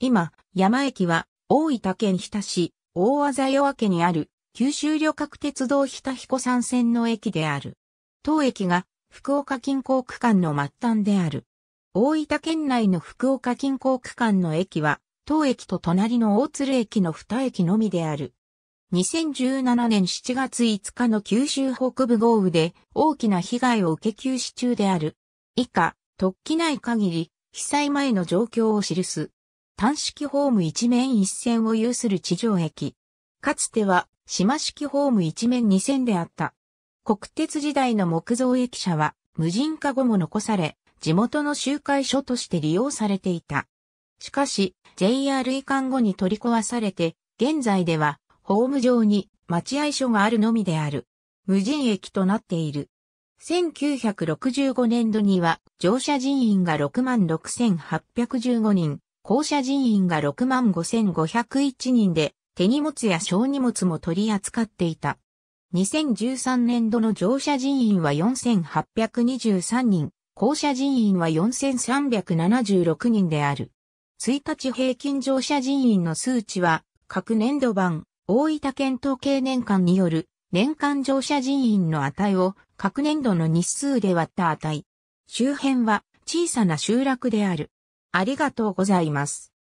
今、山駅は、大分県日田市、大和座夜明けにある、九州旅客鉄道日田彦山線の駅である。当駅が、福岡近郊区間の末端である。大分県内の福岡近郊区間の駅は、当駅と隣の大鶴駅の二駅のみである。2017年7月5日の九州北部豪雨で大きな被害を受け休止中である。以下、突起ない限り、被災前の状況を記す。単式ホーム一面一線を有する地上駅。かつては島式ホーム一面二線であった。国鉄時代の木造駅舎は無人化後も残され、地元の集会所として利用されていた。しかし、JR 移管後に取り壊されて、現在では、ホーム上に待合所があるのみである。無人駅となっている。1965年度には、乗車人員が66,815人、校舎人員が6万5501人で、手荷物や小荷物も取り扱っていた。2013年度の乗車人員は4823人、校舎人員は4376人である。1日平均乗車人員の数値は、各年度版、大分県統計年間による、年間乗車人員の値を、各年度の日数で割った値。周辺は、小さな集落である。ありがとうございます。